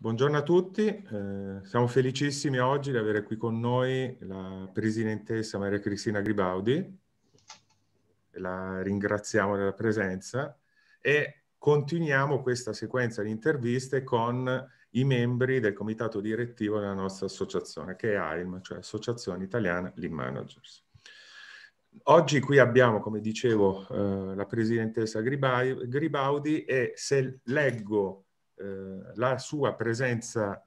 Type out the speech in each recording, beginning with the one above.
Buongiorno a tutti, eh, siamo felicissimi oggi di avere qui con noi la Presidentessa Maria Cristina Gribaudi, la ringraziamo della presenza e continuiamo questa sequenza di interviste con i membri del comitato direttivo della nostra associazione che è AILM, cioè Associazione Italiana Lean Managers. Oggi qui abbiamo, come dicevo, eh, la Presidentessa Gribaudi e se leggo eh, la sua presenza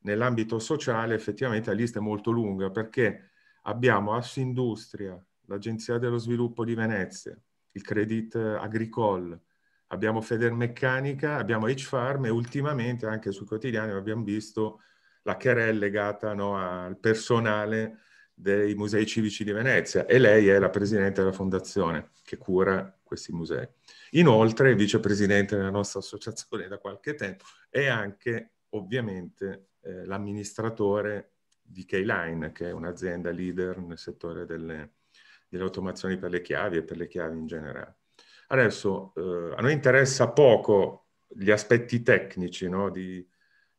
nell'ambito sociale effettivamente la lista è molto lunga perché abbiamo Assindustria, l'Agenzia dello Sviluppo di Venezia, il Credit Agricole, abbiamo Federmeccanica, abbiamo H-Farm e ultimamente anche sui quotidiani abbiamo visto la querela legata no, al personale dei Musei Civici di Venezia e lei è la presidente della fondazione che cura questi musei. Inoltre è vicepresidente della nostra associazione da qualche tempo e anche ovviamente eh, l'amministratore di Keyline, che è un'azienda leader nel settore delle, delle, automazioni per le chiavi e per le chiavi in generale. Adesso eh, a noi interessa poco gli aspetti tecnici no, di,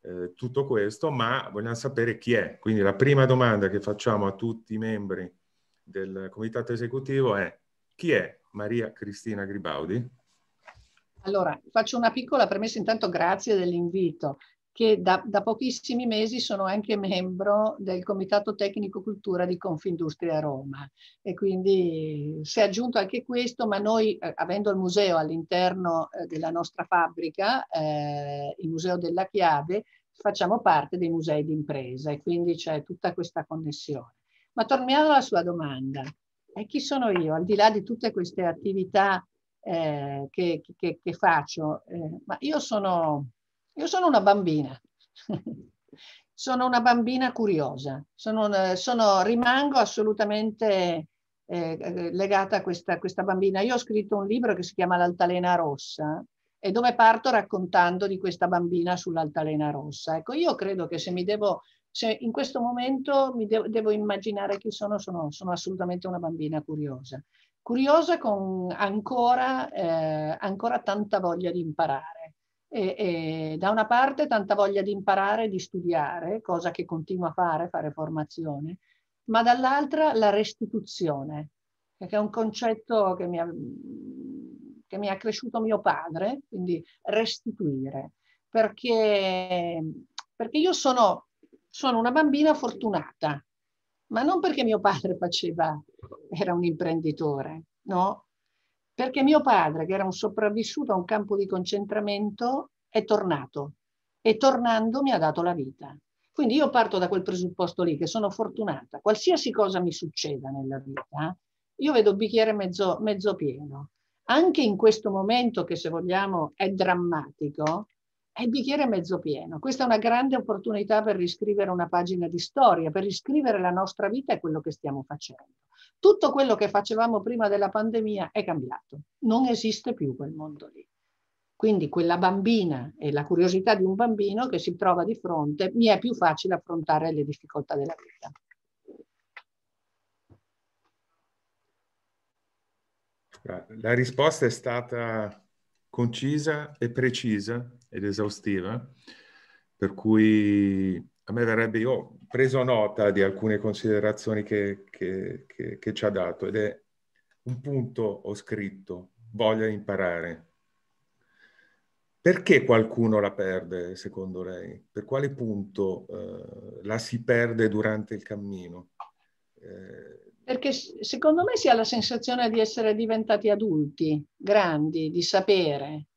eh, tutto questo, ma vogliamo sapere chi è. Quindi la prima domanda che facciamo a tutti i membri del comitato esecutivo è chi è Maria Cristina Gribaudi? Allora, faccio una piccola premessa, intanto grazie dell'invito che da, da, pochissimi mesi sono anche membro del Comitato Tecnico Cultura di Confindustria Roma e quindi si è aggiunto anche questo, ma noi eh, avendo il museo all'interno eh, della nostra fabbrica, eh, il Museo della Chiave, facciamo parte dei musei d'impresa e quindi c'è tutta questa connessione. Ma torniamo alla sua domanda. E chi sono io? Al di là di tutte queste attività eh, che, che, che, faccio, eh, ma io sono io sono una bambina, sono una bambina curiosa, sono sono, rimango assolutamente eh, legata a questa, questa bambina. Io ho scritto un libro che si chiama L'altalena rossa, e dove parto raccontando di questa bambina sull'altalena rossa. Ecco, io credo che se mi devo, se in questo momento mi de devo immaginare chi sono, sono, sono, assolutamente una bambina curiosa. Curiosa con ancora, eh, ancora tanta voglia di imparare. E, e, da una parte tanta voglia di imparare, di studiare, cosa che continuo a fare, fare formazione, ma dall'altra la restituzione, che è un concetto che mi ha, che mi ha cresciuto mio padre, quindi restituire, perché, perché io sono, sono una bambina fortunata, ma non perché mio padre faceva, era un imprenditore, no? Perché mio padre, che era un sopravvissuto a un campo di concentramento, è tornato e tornando mi ha dato la vita. Quindi io parto da quel presupposto lì, che sono fortunata. Qualsiasi cosa mi succeda nella vita, io vedo il bicchiere mezzo, mezzo pieno. Anche in questo momento che se vogliamo è drammatico, è il bicchiere mezzo pieno. Questa è una grande opportunità per riscrivere una pagina di storia, per riscrivere la nostra vita e quello che stiamo facendo tutto quello che facevamo prima della pandemia è cambiato, non esiste più quel mondo lì. Quindi quella bambina e la curiosità di un bambino che si trova di fronte, mi è più facile affrontare le difficoltà della vita. La risposta è stata concisa e precisa ed esaustiva, per cui a me verrebbe, io ho preso nota di alcune considerazioni che, che, che, che ci ha dato ed è un punto ho scritto, voglia imparare. Perché qualcuno la perde, secondo lei? Per quale punto eh, la si perde durante il cammino? Eh... Perché secondo me si ha la sensazione di essere diventati adulti, grandi, di sapere.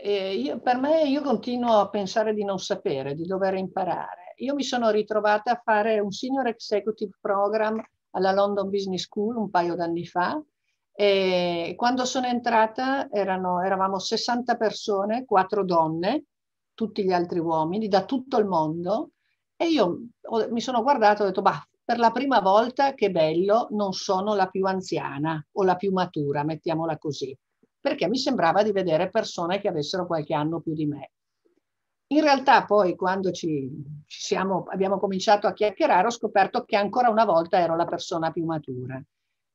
Io, per me io continuo a pensare di non sapere, di dover imparare io mi sono ritrovata a fare un senior executive program alla London Business School un paio d'anni fa e quando sono entrata erano, eravamo 60 persone, 4 donne, tutti gli altri uomini da tutto il mondo e io ho, mi sono guardata e ho detto, bah, per la prima volta che bello non sono la più anziana o la più matura, mettiamola così, perché mi sembrava di vedere persone che avessero qualche anno più di me. In realtà poi quando ci, ci siamo, abbiamo cominciato a chiacchierare ho scoperto che ancora una volta ero la persona più matura.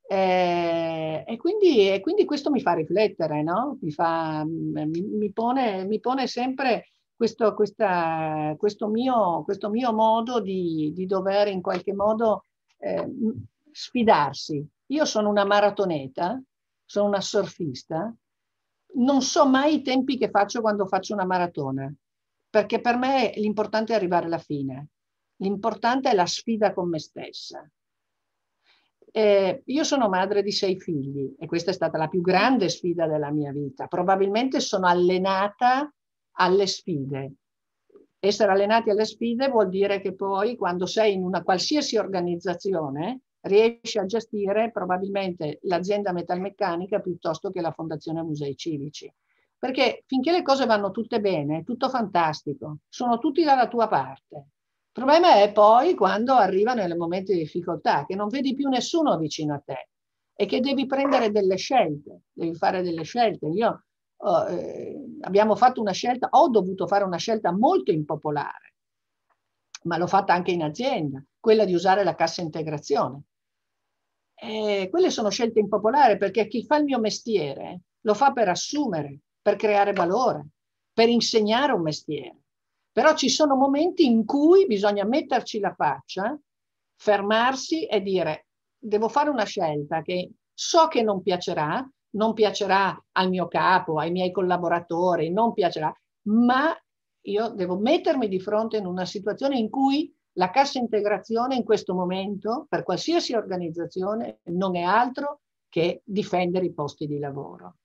Eh, e, quindi, e, quindi, questo mi fa riflettere, no? mi, fa, mi, mi, pone, mi pone sempre questo, questa, questo, mio, questo mio modo di, di dover in qualche modo eh, sfidarsi. Io sono una maratoneta, sono una surfista, non so mai i tempi che faccio quando faccio una maratona perché per me l'importante è arrivare alla fine, l'importante è la sfida con me stessa. Eh, io sono madre di sei figli e questa è stata la più grande sfida della mia vita. Probabilmente sono allenata alle sfide. Essere allenati alle sfide vuol dire che poi quando sei in una qualsiasi organizzazione riesci a gestire probabilmente l'azienda metalmeccanica piuttosto che la Fondazione Musei Civici. Perché finché le cose vanno tutte bene, tutto fantastico, sono tutti dalla tua parte. Il problema è poi quando arrivano nel momento di difficoltà, che non vedi più nessuno vicino a te e che devi prendere delle scelte, devi fare delle scelte. Io oh, eh, abbiamo fatto una scelta, ho dovuto fare una scelta molto impopolare, ma l'ho fatta anche in azienda, quella di usare la cassa integrazione. E eh, quelle sono scelte impopolari perché chi fa il mio mestiere lo fa per assumere, per creare valore, per insegnare un mestiere. Però ci sono momenti in cui bisogna metterci la faccia, fermarsi e dire devo fare una scelta che so che non piacerà, non piacerà al mio capo, ai miei collaboratori, non piacerà, ma io devo mettermi di fronte in una situazione in cui la cassa integrazione in questo momento, per qualsiasi organizzazione, non è altro che difendere i posti di lavoro.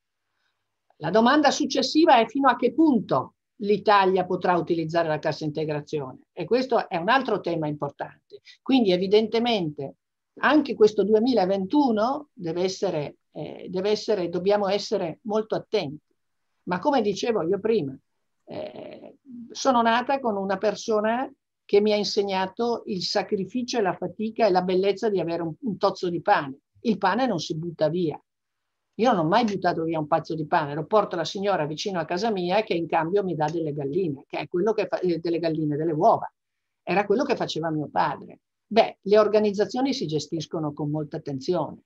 La domanda successiva è fino a che punto l'Italia potrà utilizzare la cassa integrazione e questo è un altro tema importante. Quindi evidentemente anche questo 2021 deve essere, eh, deve essere dobbiamo essere molto attenti. Ma come dicevo io prima, eh, sono nata con una persona che mi ha insegnato il sacrificio e la fatica e la bellezza di avere un, un tozzo di pane. Il pane non si butta via, io non ho mai buttato via un pazzo di pane, lo porto alla signora vicino a casa mia che in cambio mi dà delle galline, che è quello che fa, eh, delle galline, delle uova. Era quello che faceva mio padre. Beh, le organizzazioni si gestiscono con molta attenzione.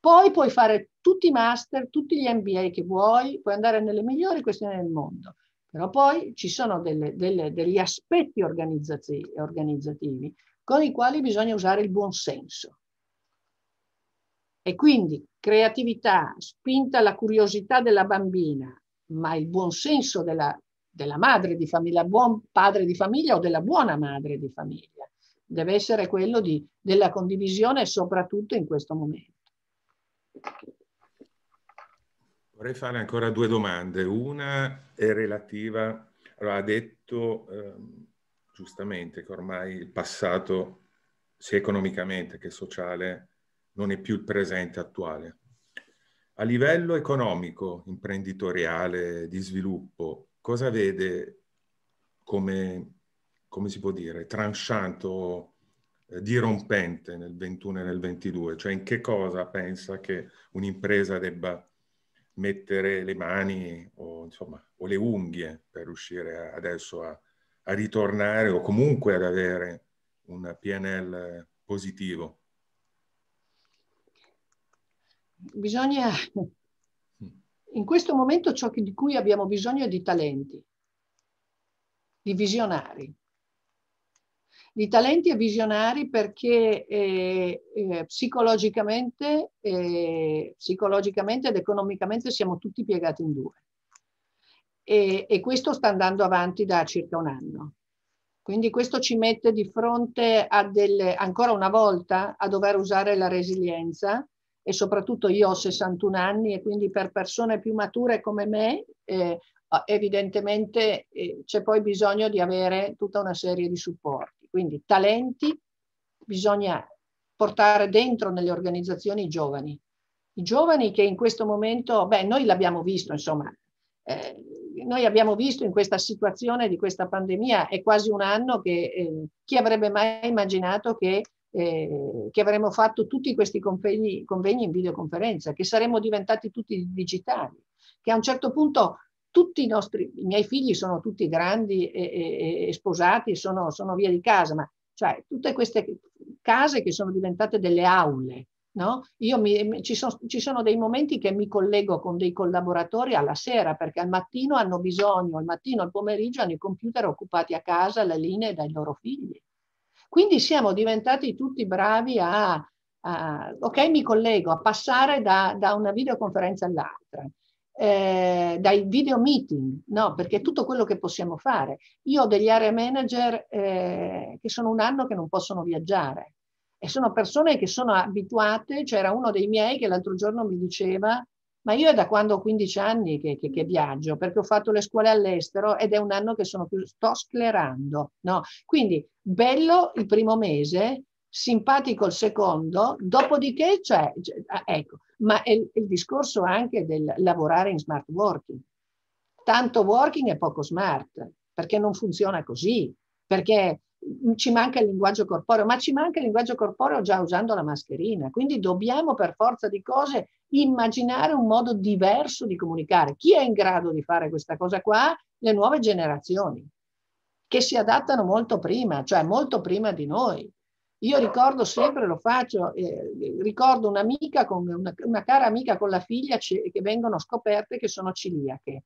Poi puoi fare tutti i master, tutti gli MBA che vuoi, puoi andare nelle migliori questioni del mondo, però poi ci sono delle, delle, degli aspetti organizzativi, organizzativi con i quali bisogna usare il buon senso. E quindi creatività, spinta alla curiosità della bambina, ma il buonsenso della, della madre di famiglia, buon padre di famiglia o della buona madre di famiglia. Deve essere quello di, della condivisione soprattutto in questo momento. Vorrei fare ancora due domande. Una è relativa, allora, ha detto eh, giustamente che ormai il passato sia economicamente che sociale non è più il presente attuale. A livello economico, imprenditoriale, di sviluppo, cosa vede come, come si può dire, tranciato, eh, dirompente nel 21 e nel 22? Cioè in che cosa pensa che un'impresa debba mettere le mani o, insomma, o le unghie per riuscire a, adesso a, a ritornare o comunque ad avere un PNL positivo? bisogna... In questo momento ciò di cui abbiamo bisogno è di talenti, di visionari, di talenti e visionari perché eh, eh, psicologicamente, eh, psicologicamente, ed economicamente siamo tutti piegati in due. E, e, questo sta andando avanti da circa un anno. Quindi questo ci mette di fronte a delle, ancora una volta, a dover usare la resilienza e soprattutto io ho 61 anni e quindi per persone più mature come me eh, evidentemente eh, c'è poi bisogno di avere tutta una serie di supporti. Quindi talenti bisogna portare dentro nelle organizzazioni i giovani. I giovani che in questo momento, beh, noi l'abbiamo visto, insomma, eh, noi abbiamo visto in questa situazione di questa pandemia, è quasi un anno che eh, chi avrebbe mai immaginato che eh, che avremmo fatto tutti questi convegni, convegni in videoconferenza, che saremmo diventati tutti digitali, che a un certo punto tutti i nostri, i miei figli sono tutti grandi e, e, e sposati, sono, sono, via di casa, ma cioè tutte queste case che sono diventate delle aule, no? Io mi, ci, sono, ci sono dei momenti che mi collego con dei collaboratori alla sera perché al mattino hanno bisogno, al mattino, al pomeriggio hanno i computer occupati a casa, le linee dai loro figli. Quindi siamo diventati tutti bravi a, a ok, mi collego, a passare da, da una videoconferenza all'altra. Eh, dai video meeting, no, perché è tutto quello che possiamo fare. Io ho degli area manager eh, che sono un anno che non possono viaggiare e sono persone che sono abituate, c'era uno dei miei che l'altro giorno mi diceva ma io è da quando ho 15 anni che, che, che, viaggio, perché ho fatto le scuole all'estero ed è un anno che sono più, sto sclerando. No? Quindi bello il primo mese, simpatico il secondo, dopodiché c'è, ah, ecco, ma è il discorso anche del lavorare in smart working. Tanto working e poco smart, perché non funziona così, perché mm, ci manca il linguaggio corporeo, ma ci manca il linguaggio corporeo già usando la mascherina, quindi dobbiamo per forza di cose immaginare un modo diverso di comunicare. Chi è in grado di fare questa cosa qua? Le nuove generazioni, che si adattano molto prima, cioè molto prima di noi. Io ricordo sempre, lo faccio, eh, ricordo un'amica, con, una, una, cara amica con la figlia che vengono scoperte che sono ciliache.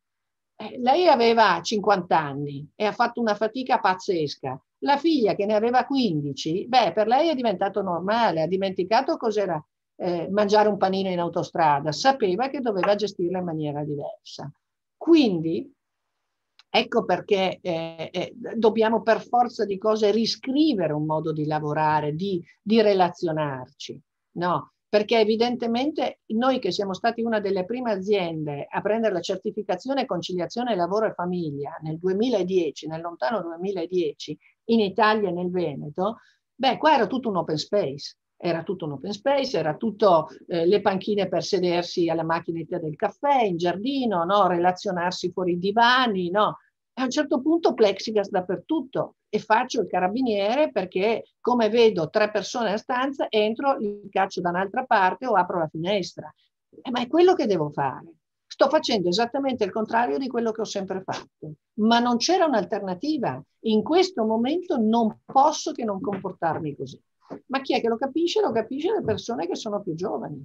Eh, lei aveva 50 anni e ha fatto una fatica pazzesca. La figlia che ne aveva 15, beh, per lei è diventato normale, ha dimenticato cos'era eh, mangiare un panino in autostrada, sapeva che doveva gestirla in maniera diversa. Quindi ecco perché eh, eh, dobbiamo per forza di cose riscrivere un modo di lavorare, di, di relazionarci, no? perché evidentemente noi che siamo stati una delle prime aziende a prendere la certificazione conciliazione lavoro e famiglia nel 2010, nel lontano 2010, in Italia e nel Veneto, beh, qua era tutto un open space era tutto un open space, era tutto eh, le panchine per sedersi alla macchinetta del caffè, in giardino, no? relazionarsi fuori i divani, no? a un certo punto plexigas dappertutto e faccio il carabiniere perché come vedo tre persone a stanza, entro, li caccio da un'altra parte o apro la finestra. Eh, ma è quello che devo fare. Sto facendo esattamente il contrario di quello che ho sempre fatto, ma non c'era un'alternativa. In questo momento non posso che non comportarmi così. Ma chi è che lo capisce? Lo capisce le persone che sono più giovani,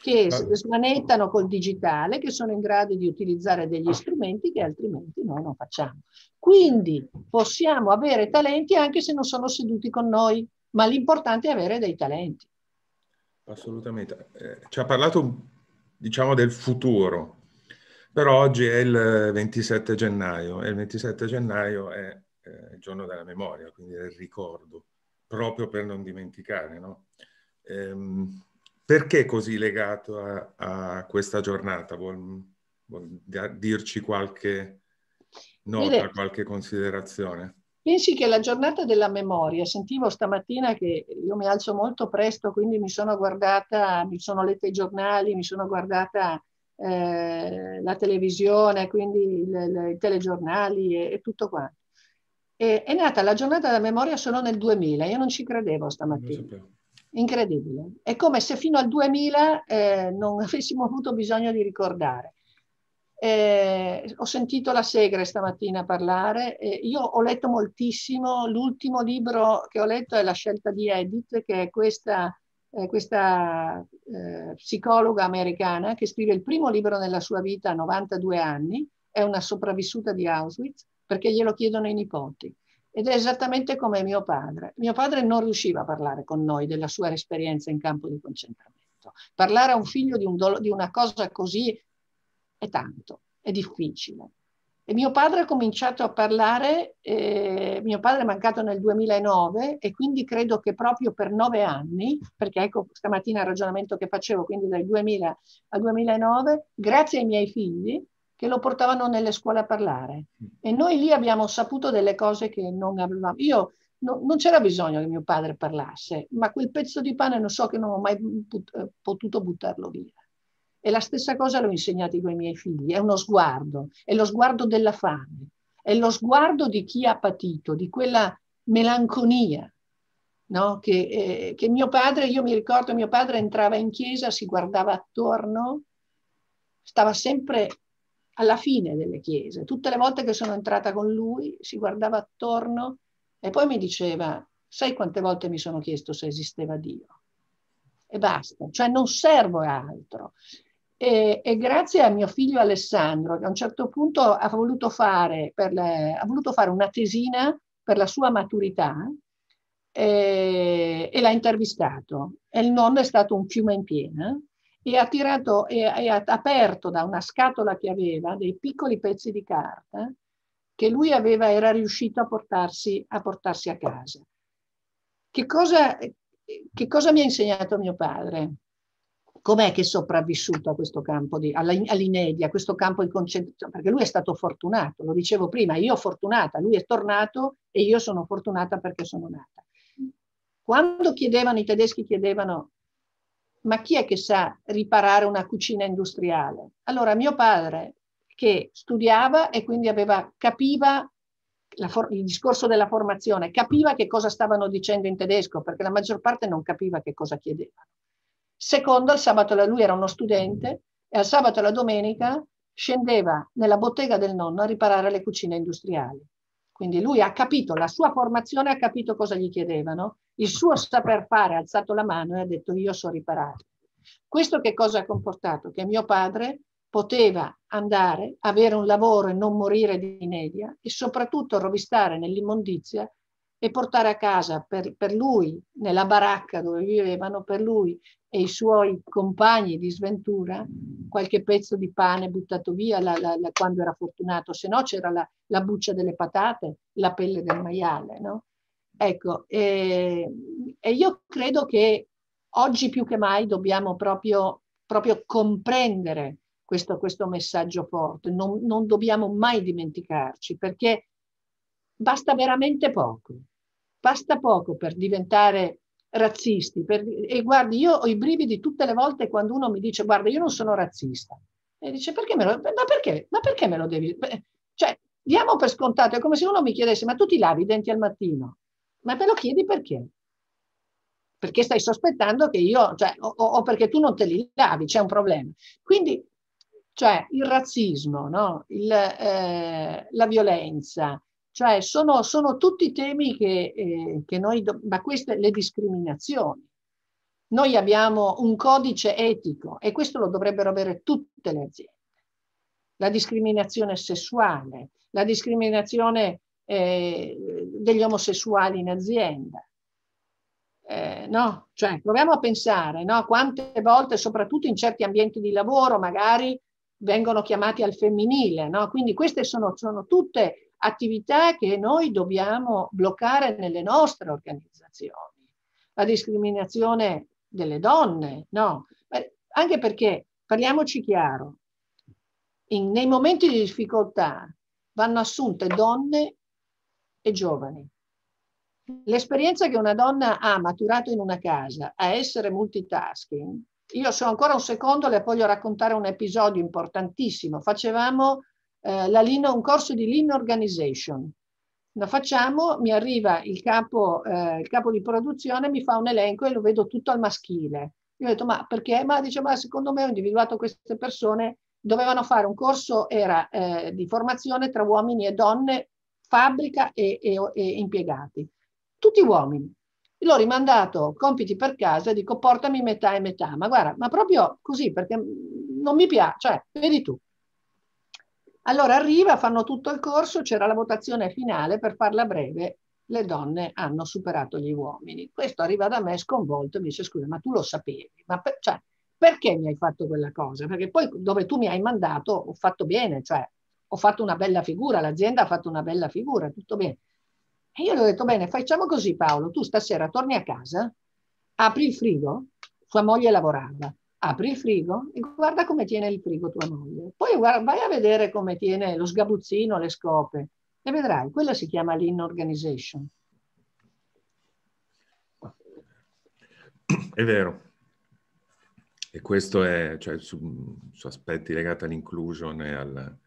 che certo. smanettano col digitale, che sono in grado di utilizzare degli strumenti che altrimenti noi non facciamo. Quindi possiamo avere talenti anche se non sono seduti con noi, ma l'importante è avere dei talenti. Assolutamente. Eh, ci ha parlato, diciamo, del futuro, però oggi è il 27 gennaio e il 27 gennaio è eh, il giorno della memoria, quindi del ricordo proprio per non dimenticare. No? Ehm, perché così legato a, a questa giornata? Vuol, vuol, dirci qualche nota, Vede, qualche considerazione? Pensi che la giornata della memoria, sentivo stamattina che io mi alzo molto presto, quindi mi sono guardata, mi sono letta i giornali, mi sono guardata eh, la televisione, quindi i telegiornali e, e tutto quanto. E, è nata la giornata della memoria solo nel 2000, io non ci credevo stamattina. Incredibile. È come se fino al 2000 eh, non avessimo avuto bisogno di ricordare. Eh, ho sentito la Segre stamattina parlare, eh, io ho letto moltissimo, l'ultimo libro che ho letto è La scelta di Edith, che è questa, eh, questa eh, psicologa americana che scrive il primo libro nella sua vita a 92 anni, è una sopravvissuta di Auschwitz perché glielo chiedono i nipoti. Ed è esattamente come mio padre. Mio padre non riusciva a parlare con noi della sua esperienza in campo di concentramento. Parlare a un figlio di, un dolo, di una cosa così è tanto, è difficile. E mio padre ha cominciato a parlare, eh, mio padre è mancato nel 2009 e quindi credo che proprio per nove anni, perché ecco stamattina il ragionamento che facevo, quindi dal 2000 al 2009, grazie ai miei figli, che lo portavano nelle scuole a parlare. Mm. E noi lì abbiamo saputo delle cose che non avevamo. Io no, non c'era bisogno che mio padre parlasse, ma quel pezzo di pane non so che non ho mai put- eh, potuto buttarlo via. E la stessa cosa l'ho insegnata i miei figli, è uno sguardo, è lo sguardo della fame, è lo sguardo di chi ha patito, di quella melanconia No? Che, eh, che, mio padre, io mi ricordo, mio padre entrava in chiesa, si guardava attorno, stava sempre alla fine delle chiese. Tutte le volte che sono entrata con lui si guardava attorno e poi mi diceva, sai quante volte mi sono chiesto se esisteva Dio? E basta, cioè non servo a altro. E, e, grazie a mio figlio Alessandro, che a un certo punto ha voluto fare, la, ha voluto fare una tesina per la sua maturità e, eh, e l'ha intervistato. E il nonno è stato un fiume in piena e ha, tirato, e, e ha aperto da una scatola che aveva dei piccoli pezzi di carta che lui aveva, era riuscito a portarsi, a portarsi a casa. Che cosa, che cosa mi ha insegnato mio padre? com'è che è sopravvissuto a questo campo di, all'inedia, a questo campo di concentrazione? Perché lui è stato fortunato, lo dicevo prima, io fortunata, lui è tornato e io sono fortunata perché sono nata. Quando chiedevano, i tedeschi chiedevano ma chi è che sa riparare una cucina industriale? Allora mio padre che studiava e quindi aveva, capiva for- il discorso della formazione, capiva che cosa stavano dicendo in tedesco, perché la maggior parte non capiva che cosa chiedevano. Secondo, il sabato lui era uno studente e al sabato e alla domenica scendeva nella bottega del nonno a riparare le cucine industriali. Quindi lui ha capito, la sua formazione ha capito cosa gli chiedevano, il suo saper fare ha alzato la mano e ha detto io so riparare. Questo che cosa ha comportato? Che mio padre poteva andare, avere un lavoro e non morire di inedia e soprattutto rovistare nell'immondizia e portare a casa per, per lui, nella baracca dove vivevano, per lui e i suoi compagni di sventura qualche pezzo di pane buttato via la, la, la, quando era fortunato, se no c'era la, buccia delle patate, la pelle del maiale. No? Ecco, e, ehm, e, io credo che oggi più che mai dobbiamo proprio, proprio comprendere questo, questo messaggio forte, non, non dobbiamo mai dimenticarci perché basta veramente poco, basta poco per diventare razzisti. Per, e guardi, io ho i brividi tutte le volte quando uno mi dice guarda, io non sono razzista. E dice perché me lo, ma perché, ma perché me lo devi... Cioè, diamo per scontato, è come se uno mi chiedesse ma tu ti lavi i denti al mattino? Ma te lo chiedi perché? Perché stai sospettando che io, cioè, o, o perché tu non te li lavi, c'è un problema. Quindi, cioè, il razzismo, no? il, eh, la violenza, cioè sono, sono tutti temi che, eh, che noi, do... ma queste le discriminazioni. Noi abbiamo un codice etico e questo lo dovrebbero avere tutte le aziende. La discriminazione sessuale, la discriminazione eh, degli omosessuali in azienda. Eh, no, cioè proviamo a pensare no? quante volte, soprattutto in certi ambienti di lavoro, magari vengono chiamati al femminile. No? Quindi queste sono, sono tutte attività che noi dobbiamo bloccare nelle nostre organizzazioni. La discriminazione delle donne, no? Anche perché, parliamoci chiaro, in, nei momenti di difficoltà vanno assunte donne e giovani. L'esperienza che una donna ha maturato in una casa a essere multitasking, io so ancora un secondo, le voglio raccontare un episodio importantissimo. Facevamo eh, linea, un corso di lean organization. Lo facciamo, mi arriva il capo, eh, il capo di produzione, mi fa un elenco e lo vedo tutto al maschile. Io ho detto, ma perché? Ma dice, ma secondo me ho individuato queste persone, dovevano fare un corso, era eh, di formazione tra uomini e donne, fabbrica e, e, e impiegati. Tutti uomini. L'ho rimandato compiti per casa, e dico portami metà e metà, ma guarda, ma proprio così, perché non mi piace, cioè, vedi tu. Allora arriva, fanno tutto il corso, c'era la votazione finale, per farla breve, le donne hanno superato gli uomini. Questo arriva da me sconvolto e mi dice scusa, ma tu lo sapevi, ma per, cioè, perché mi hai fatto quella cosa? Perché poi dove tu mi hai mandato ho fatto bene, cioè ho fatto una bella figura, l'azienda ha fatto una bella figura, tutto bene. E io gli ho detto, bene, facciamo così Paolo, tu stasera torni a casa, apri il frigo, sua moglie lavorava, apri il frigo e guarda come tiene il frigo tua moglie. Poi guarda, vai a vedere come tiene lo sgabuzzino, le scope e vedrai, quella si chiama lean organization. È vero. E questo è cioè, su, su, aspetti legati all'inclusion e al,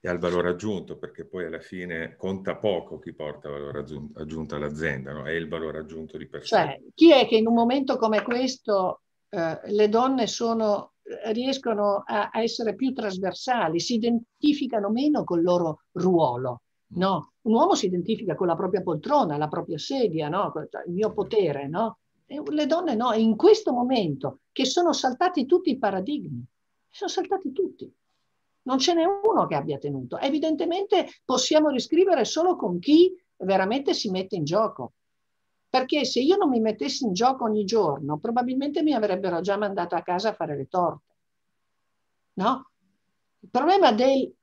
e al, valore aggiunto, perché poi alla fine conta poco chi porta valore aggiunto, aggiunto all'azienda, no? è il valore aggiunto di per sé. Cioè, chi è che in un momento come questo eh, le donne sono, riescono a, a, essere più trasversali, si identificano meno col loro ruolo. No? Un uomo si identifica con la propria poltrona, la propria sedia, no? Cioè, il mio potere. No? le donne no, in questo momento che sono saltati tutti i paradigmi, sono saltati tutti. Non ce n'è uno che abbia tenuto. Evidentemente possiamo riscrivere solo con chi veramente si mette in gioco perché se io non mi mettessi in gioco ogni giorno, probabilmente mi avrebbero già mandato a casa a fare le torte. No? Il problema di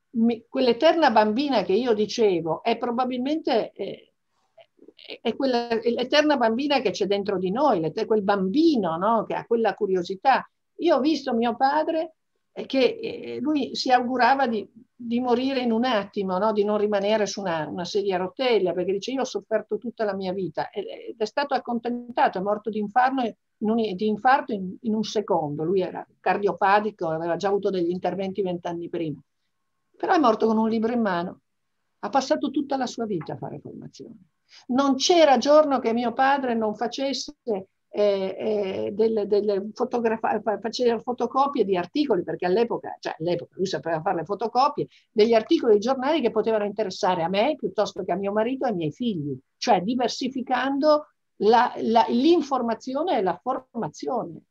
quell'eterna bambina che io dicevo è probabilmente eh, è, quella, è l'eterna bambina che c'è dentro di noi, quel bambino no? che ha quella curiosità. Io ho visto mio padre eh, che eh, lui si augurava di, di morire in un attimo, no? di non rimanere su una, una, sedia a rotelle, perché dice io ho sofferto tutta la mia vita ed è stato accontentato, è morto di, infarno, in un, di infarto in, in, un secondo, lui era cardiopatico, aveva già avuto degli interventi vent'anni prima, però è morto con un libro in mano, ha passato tutta la sua vita a fare formazione. Non c'era giorno che mio padre non facesse eh, delle, delle faceva fotocopie di articoli, perché all'epoca, cioè all'epoca lui sapeva fare le fotocopie, degli articoli di giornali che potevano interessare a me piuttosto che a mio marito e ai miei figli, cioè diversificando l'informazione e la formazione.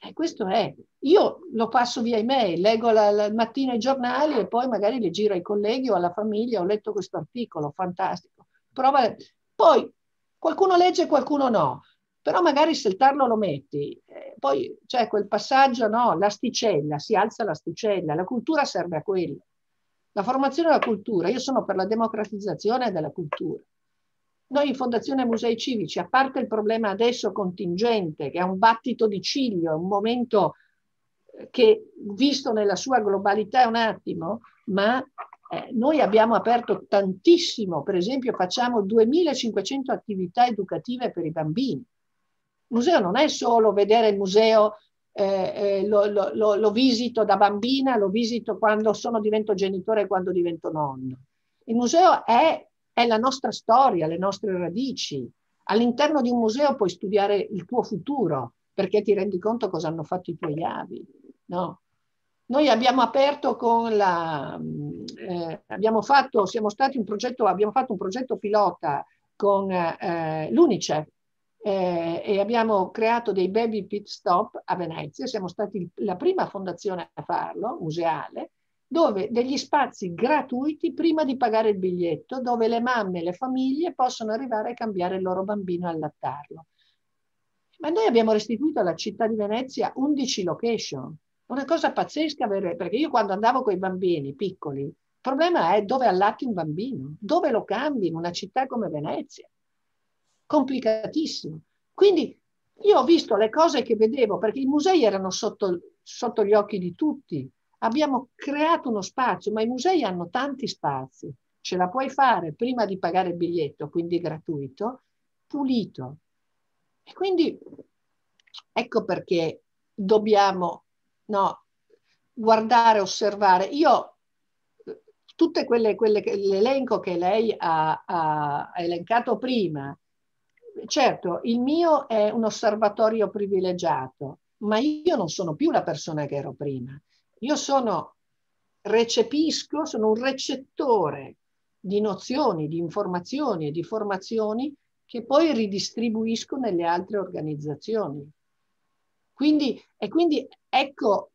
E questo è. Io lo passo via email, leggo la, la mattina i giornali e poi magari le giro ai colleghi o alla famiglia, ho letto questo articolo, fantastico. Prova... Poi qualcuno legge qualcuno no però magari se il tarlo lo metti, eh, poi c'è quel passaggio, no, l'asticella, si alza l'asticella, la cultura serve a quello. La formazione della cultura, io sono per la democratizzazione della cultura. Noi in Fondazione Musei Civici, a parte il problema adesso contingente, che è un battito di ciglio, è un momento eh, che visto nella sua globalità è un attimo, ma eh, noi abbiamo aperto tantissimo, per esempio facciamo 2500 attività educative per i bambini, museo non è solo vedere il museo, eh, eh, lo, lo, lo, lo, visito da bambina, lo visito quando sono, divento genitore e quando divento nonno. Il museo è, è la nostra storia, le nostre radici. All'interno di un museo puoi studiare il tuo futuro perché ti rendi conto cosa hanno fatto i tuoi avi. No? Noi abbiamo aperto con la... Mm, eh, abbiamo fatto, siamo stati un progetto, abbiamo fatto un progetto pilota con eh, l'UNICEF eh, e abbiamo creato dei baby pit stop a Venezia, siamo stati la prima fondazione a farlo, museale, dove degli spazi gratuiti prima di pagare il biglietto, dove le mamme e le famiglie possono arrivare a cambiare il loro bambino e allattarlo. Ma noi abbiamo restituito alla città di Venezia 11 location, una cosa pazzesca, perché io quando andavo con i bambini piccoli, il problema è dove allatti un bambino, dove lo cambi in una città come Venezia complicatissimo. Quindi io ho visto le cose che vedevo, perché i musei erano sotto, sotto gli occhi di tutti. Abbiamo creato uno spazio, ma i musei hanno tanti spazi. Ce la puoi fare prima di pagare il biglietto, quindi gratuito, pulito. E quindi ecco perché dobbiamo no, guardare, osservare. Io eh, tutte quelle, quelle l'elenco che lei ha, ha, elencato prima certo, il mio è un osservatorio privilegiato, ma io non sono più la persona che ero prima. Io sono, recepisco, sono un recettore di nozioni, di informazioni e di formazioni che poi ridistribuisco nelle altre organizzazioni. Quindi, e quindi ecco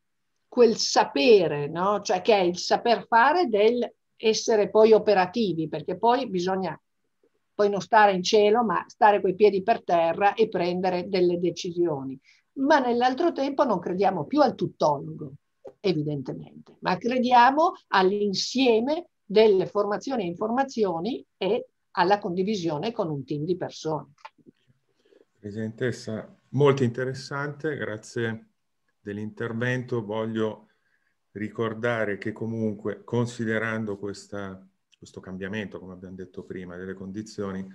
quel sapere, no? cioè che è il saper fare del essere poi operativi, perché poi bisogna poi non stare in cielo, ma stare coi piedi per terra e prendere delle decisioni. Ma nell'altro tempo non crediamo più al tuttologo, evidentemente, ma crediamo all'insieme delle formazioni e informazioni e alla condivisione con un team di persone. Presidentessa, molto interessante, grazie dell'intervento. Voglio ricordare che comunque, considerando questa questo cambiamento, come abbiamo detto prima, delle condizioni,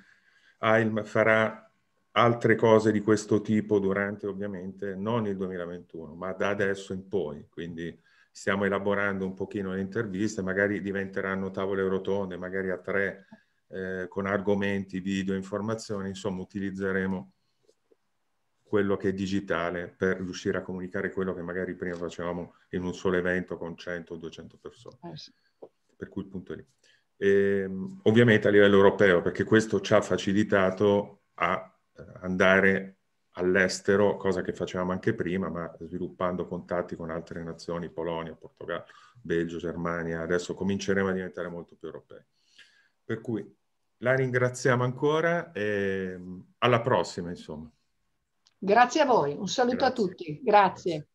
AILM farà altre cose di questo tipo durante ovviamente non il 2021, ma da adesso in poi. Quindi stiamo elaborando un pochino le interviste, magari diventeranno tavole rotonde, magari a tre, eh, con argomenti, video, informazioni, insomma utilizzeremo quello che è digitale per riuscire a comunicare quello che magari prima facevamo in un solo evento con 100 o 200 persone. Eh per cui il punto è lì ehm, ovviamente a livello europeo, perché questo ci ha facilitato a eh, andare all'estero, cosa che facevamo anche prima, ma sviluppando contatti con altre nazioni, Polonia, Portogallo, Belgio, Germania, adesso cominceremo a diventare molto più europei. Per cui la ringraziamo ancora e alla prossima, insomma. Grazie a voi, un saluto Grazie. a tutti. Grazie. Grazie.